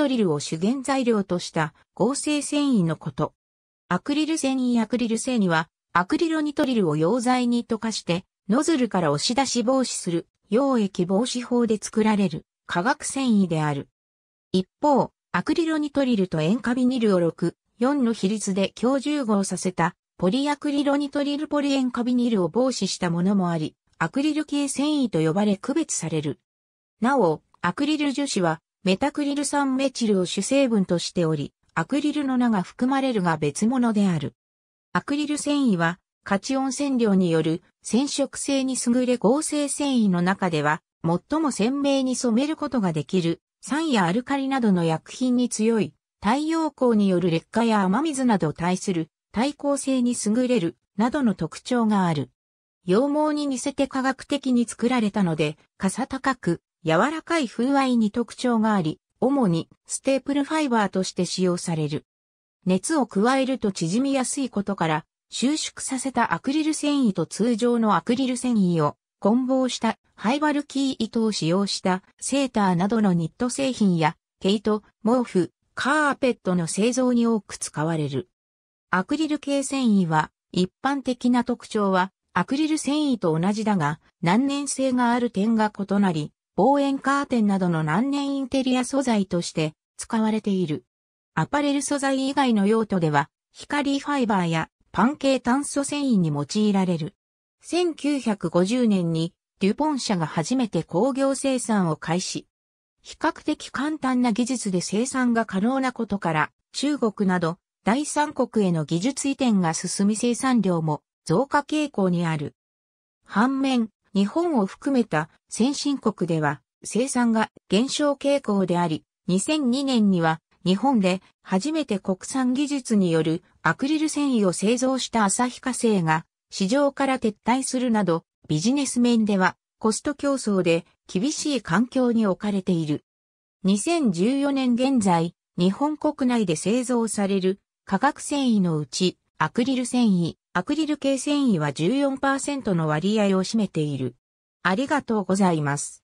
トリルを主原材料とした合成繊維のこと。アクリル繊維アクリル繊維は、アクリルニトリルを溶剤に溶かして、ノズルから押し出し防止する、溶液防止法で作られる、化学繊維である。一方、アクリルニトリルと塩化ビニルを6、4の比率で強重合させた、ポリアクリルニトリルポリ塩化ビニルを防止したものもあり、アクリル系繊維と呼ばれ区別される。なお、アクリル樹脂はメタクリル酸メチルを主成分としており、アクリルの名が含まれるが別物である。アクリル繊維は、カチオン染料による染色性に優れ合成繊維の中では、最も鮮明に染めることができる、酸やアルカリなどの薬品に強い、太陽光による劣化や雨水などを対する、耐候性に優れる、などの特徴がある。羊毛に似せて科学的に作られたので、かさ高く、柔らかい風合いに特徴があり、主にステープルファイバーとして使用される。熱を加えると縮みやすいことから、収縮させたアクリル繊維と通常のアクリル繊維を混合したハイバルキー糸を使用したセーターなどのニット製品や毛糸、毛布、カーペットの製造に多く使われる。アクリル系繊維は一般的な特徴はアクリル繊維と同じだが難燃性がある点が異なり望遠カーテンなどの難年インテリア素材として使われている。アパレル素材以外の用途では、光ファイバーやパン系炭素繊維に用いられる。1950年にデュポン社が初めて工業生産を開始。比較的簡単な技術で生産が可能なことから、中国など第三国への技術移転が進み生産量も増加傾向にある。反面、日本を含めた先進国では生産が減少傾向であり、2002年には日本で初めて国産技術によるアクリル繊維を製造した日化成が市場から撤退するなどビジネス面ではコスト競争で厳しい環境に置かれている。2014年現在、日本国内で製造される化学繊維のうちアクリル繊維、アクリル系繊維は14%の割合を占めている。ありがとうございます。